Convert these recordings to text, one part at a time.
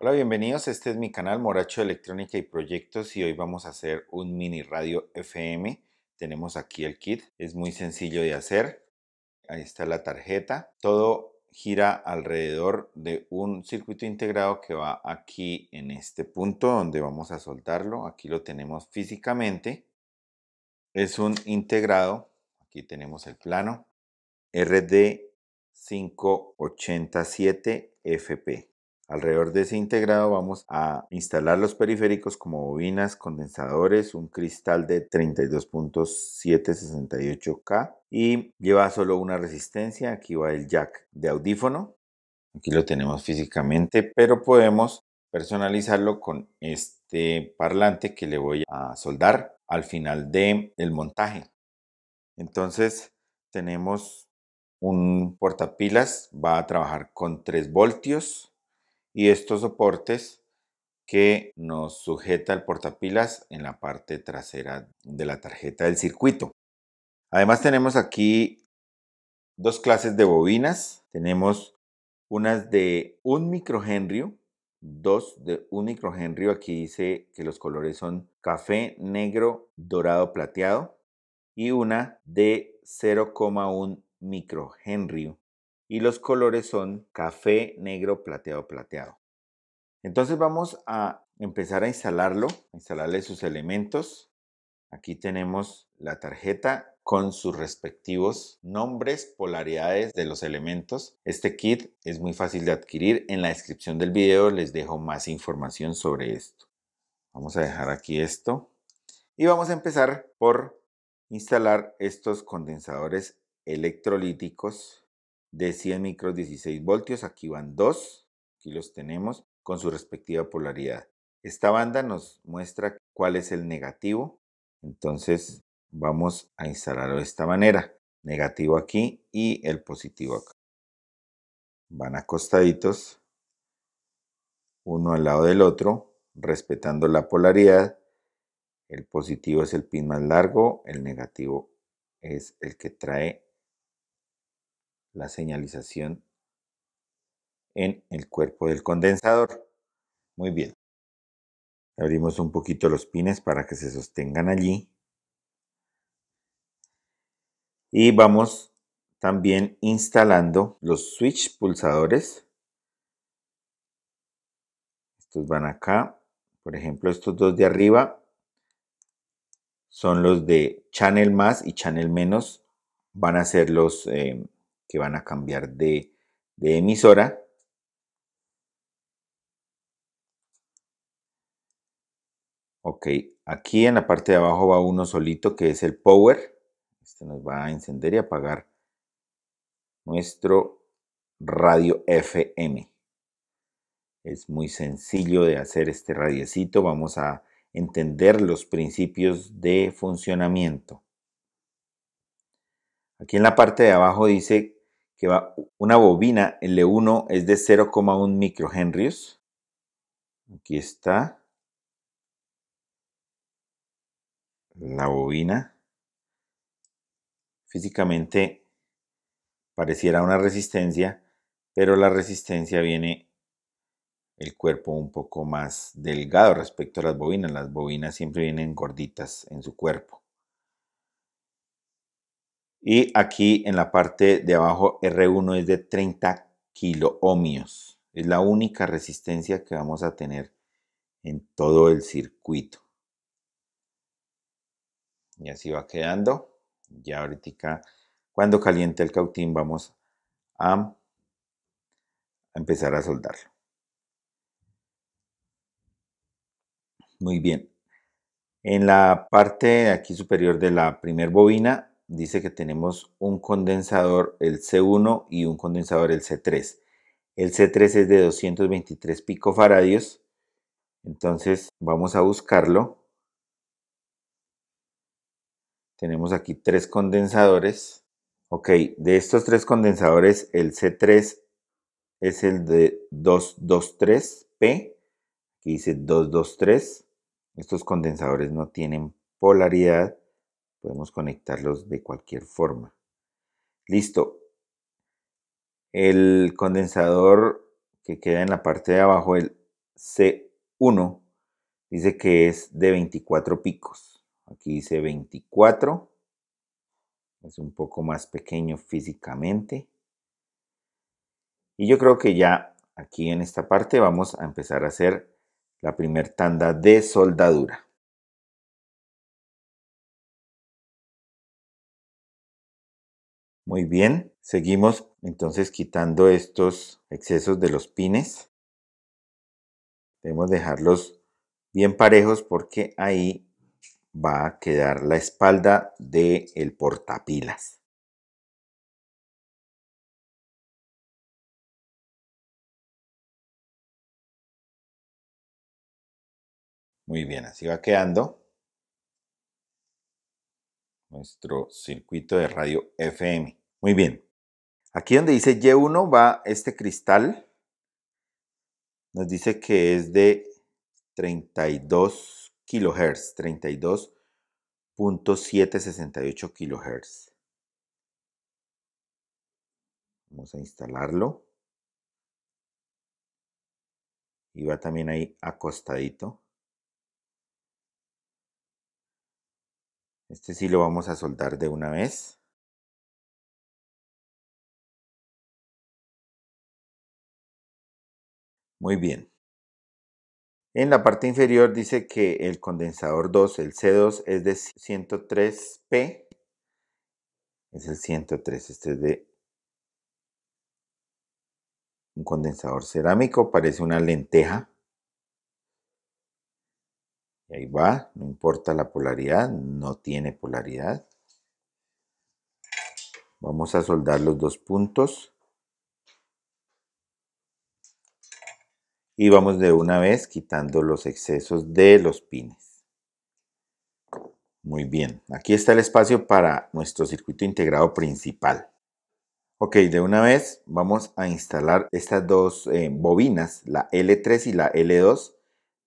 Hola, bienvenidos. Este es mi canal Moracho Electrónica y Proyectos y hoy vamos a hacer un mini radio FM. Tenemos aquí el kit, es muy sencillo de hacer. Ahí está la tarjeta. Todo gira alrededor de un circuito integrado que va aquí en este punto donde vamos a soltarlo Aquí lo tenemos físicamente. Es un integrado. Aquí tenemos el plano. RD 587FP. Alrededor de ese integrado vamos a instalar los periféricos como bobinas, condensadores, un cristal de 32.768K y lleva solo una resistencia. Aquí va el jack de audífono. Aquí lo tenemos físicamente, pero podemos personalizarlo con este parlante que le voy a soldar al final del el montaje. Entonces tenemos un portapilas, va a trabajar con 3 voltios y estos soportes que nos sujeta el portapilas en la parte trasera de la tarjeta del circuito. Además tenemos aquí dos clases de bobinas. Tenemos unas de un microhenrio, dos de un microhenrio. Aquí dice que los colores son café, negro, dorado, plateado. Y una de 0,1 microhenrio y los colores son café, negro, plateado, plateado. Entonces vamos a empezar a instalarlo, a instalarle sus elementos. Aquí tenemos la tarjeta con sus respectivos nombres, polaridades de los elementos. Este kit es muy fácil de adquirir. En la descripción del video les dejo más información sobre esto. Vamos a dejar aquí esto y vamos a empezar por instalar estos condensadores electrolíticos de 100 micros 16 voltios, aquí van dos, aquí los tenemos con su respectiva polaridad. Esta banda nos muestra cuál es el negativo, entonces vamos a instalarlo de esta manera, negativo aquí y el positivo acá. Van acostaditos, uno al lado del otro, respetando la polaridad. El positivo es el pin más largo, el negativo es el que trae la señalización en el cuerpo del condensador. Muy bien. Abrimos un poquito los pines para que se sostengan allí. Y vamos también instalando los switch pulsadores. Estos van acá. Por ejemplo, estos dos de arriba son los de channel más y channel menos. Van a ser los eh, que van a cambiar de, emisora. Ok, aquí en la parte de abajo va uno solito que es el power. Este nos va a encender y apagar nuestro radio FM. Es muy sencillo de hacer este radiecito. Vamos a entender los principios de funcionamiento. Aquí en la parte de abajo dice que va, una bobina L1 e es de 0,1 microhenrios. Aquí está la bobina. Físicamente pareciera una resistencia, pero la resistencia viene el cuerpo un poco más delgado respecto a las bobinas. Las bobinas siempre vienen gorditas en su cuerpo. Y aquí en la parte de abajo R1 es de 30 kilo Es la única resistencia que vamos a tener en todo el circuito. Y así va quedando. Ya ahorita cuando caliente el cautín vamos a empezar a soldarlo. Muy bien. En la parte aquí superior de la primer bobina dice que tenemos un condensador, el C1 y un condensador, el C3. El C3 es de 223 picofaradios. Entonces vamos a buscarlo. Tenemos aquí tres condensadores. Ok, de estos tres condensadores, el C3 es el de 223P. que dice 223. Estos condensadores no tienen polaridad. Podemos conectarlos de cualquier forma. Listo. El condensador que queda en la parte de abajo, el C1, dice que es de 24 picos. Aquí dice 24. Es un poco más pequeño físicamente. Y yo creo que ya aquí en esta parte vamos a empezar a hacer la primer tanda de soldadura. Muy bien, seguimos entonces quitando estos excesos de los pines. Debemos dejarlos bien parejos porque ahí va a quedar la espalda del portapilas. Muy bien, así va quedando nuestro circuito de radio FM. Muy bien. Aquí donde dice Y1 va este cristal. Nos dice que es de 32 kilohertz, 32.768 kilohertz. Vamos a instalarlo. Y va también ahí acostadito. Este sí lo vamos a soldar de una vez. Muy bien. En la parte inferior dice que el condensador 2, el C2, es de 103P. Es el 103, este es de un condensador cerámico, parece una lenteja ahí va, no importa la polaridad, no tiene polaridad. Vamos a soldar los dos puntos. Y vamos de una vez quitando los excesos de los pines. Muy bien, aquí está el espacio para nuestro circuito integrado principal. Ok, de una vez vamos a instalar estas dos eh, bobinas, la L3 y la L2,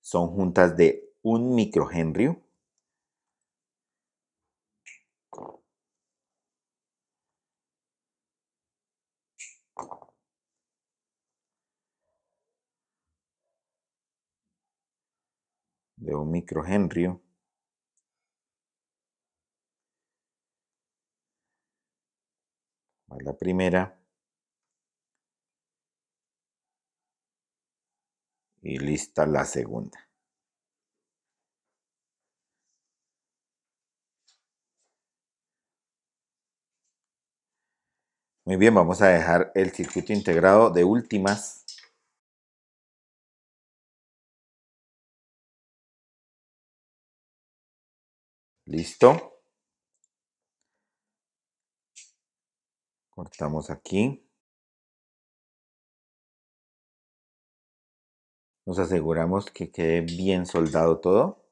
son juntas de un microhenrio de un a la primera y lista la segunda. Muy bien, vamos a dejar el circuito integrado de últimas. Listo. Cortamos aquí. Nos aseguramos que quede bien soldado todo.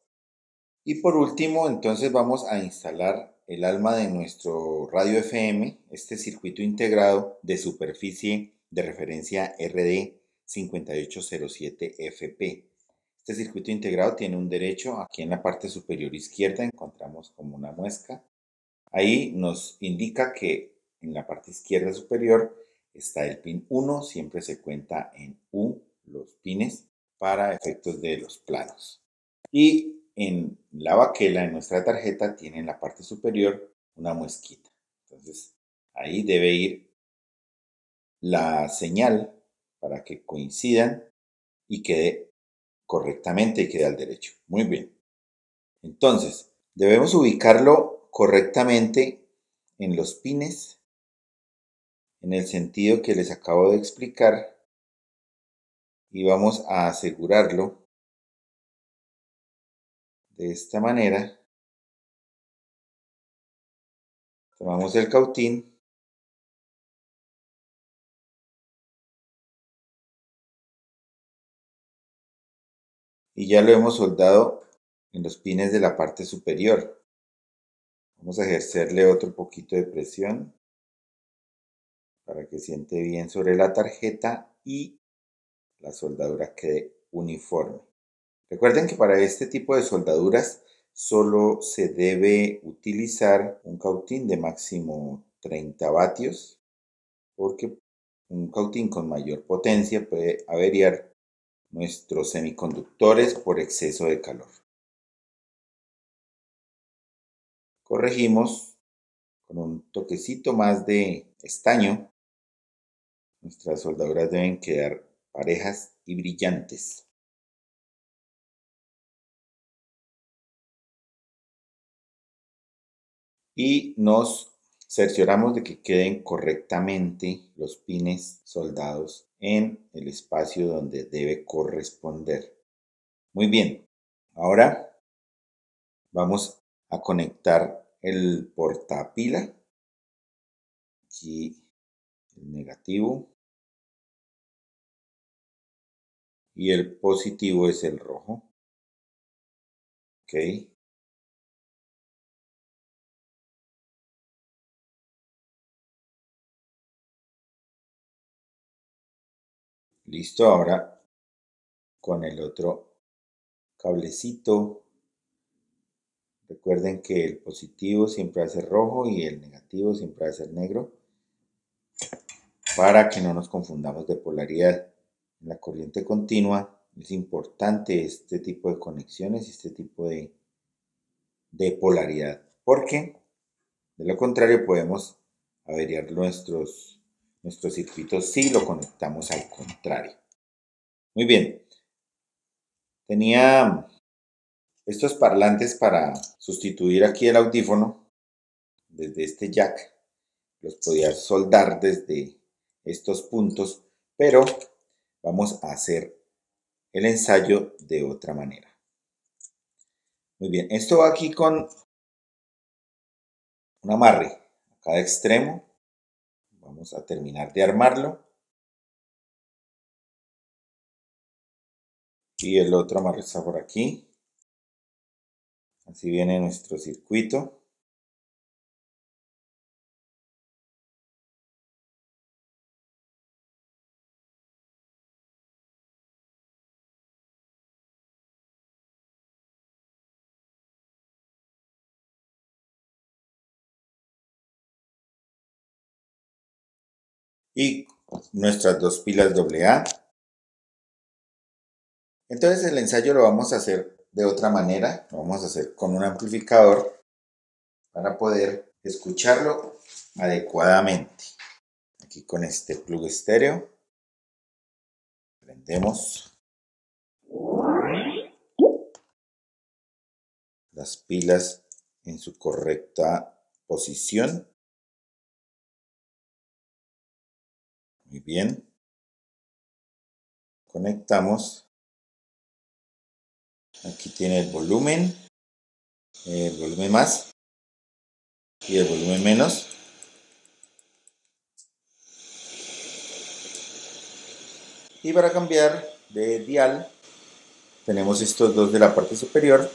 Y por último, entonces vamos a instalar el alma de nuestro radio FM, este circuito integrado de superficie de referencia RD 5807FP. Este circuito integrado tiene un derecho, aquí en la parte superior izquierda encontramos como una muesca. Ahí nos indica que en la parte izquierda superior está el pin 1, siempre se cuenta en U los pines para efectos de los planos. Y en la baquela, en nuestra tarjeta, tiene en la parte superior una muesquita. Entonces, ahí debe ir la señal para que coincidan y quede correctamente y quede al derecho. Muy bien. Entonces, debemos ubicarlo correctamente en los pines, en el sentido que les acabo de explicar, y vamos a asegurarlo de esta manera, tomamos el cautín. Y ya lo hemos soldado en los pines de la parte superior. Vamos a ejercerle otro poquito de presión para que siente bien sobre la tarjeta y la soldadura quede uniforme. Recuerden que para este tipo de soldaduras solo se debe utilizar un cautín de máximo 30 vatios porque un cautín con mayor potencia puede averiar nuestros semiconductores por exceso de calor. Corregimos con un toquecito más de estaño. Nuestras soldaduras deben quedar parejas y brillantes. y nos cercioramos de que queden correctamente los pines soldados en el espacio donde debe corresponder. Muy bien, ahora vamos a conectar el portapila. Aquí el negativo. Y el positivo es el rojo. Ok. Listo, ahora con el otro cablecito. Recuerden que el positivo siempre va a ser rojo y el negativo siempre va a ser negro para que no nos confundamos de polaridad. En la corriente continua es importante este tipo de conexiones y este tipo de, de polaridad porque de lo contrario podemos averiar nuestros nuestro circuito sí lo conectamos al contrario. Muy bien. Tenía estos parlantes para sustituir aquí el audífono desde este jack. Los podía soldar desde estos puntos, pero vamos a hacer el ensayo de otra manera. Muy bien, esto va aquí con un amarre a cada extremo Vamos a terminar de armarlo. Y el otro amarre está por aquí. Así viene nuestro circuito. y nuestras dos pilas AA. Entonces el ensayo lo vamos a hacer de otra manera, lo vamos a hacer con un amplificador para poder escucharlo adecuadamente. Aquí con este plug estéreo. Prendemos las pilas en su correcta posición. bien. Conectamos. Aquí tiene el volumen, eh, el volumen más y el volumen menos. Y para cambiar de dial, tenemos estos dos de la parte superior.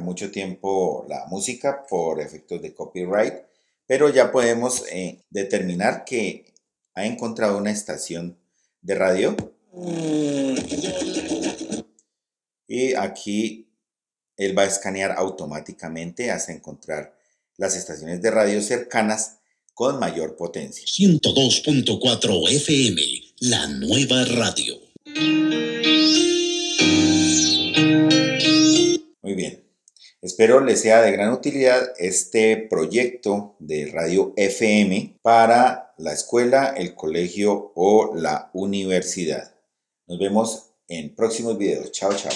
mucho tiempo la música por efectos de copyright, pero ya podemos eh, determinar que ha encontrado una estación de radio. Y aquí él va a escanear automáticamente hasta encontrar las estaciones de radio cercanas con mayor potencia. 102.4 FM, la nueva radio. Espero les sea de gran utilidad este proyecto de Radio FM para la escuela, el colegio o la universidad. Nos vemos en próximos videos. Chao, chao.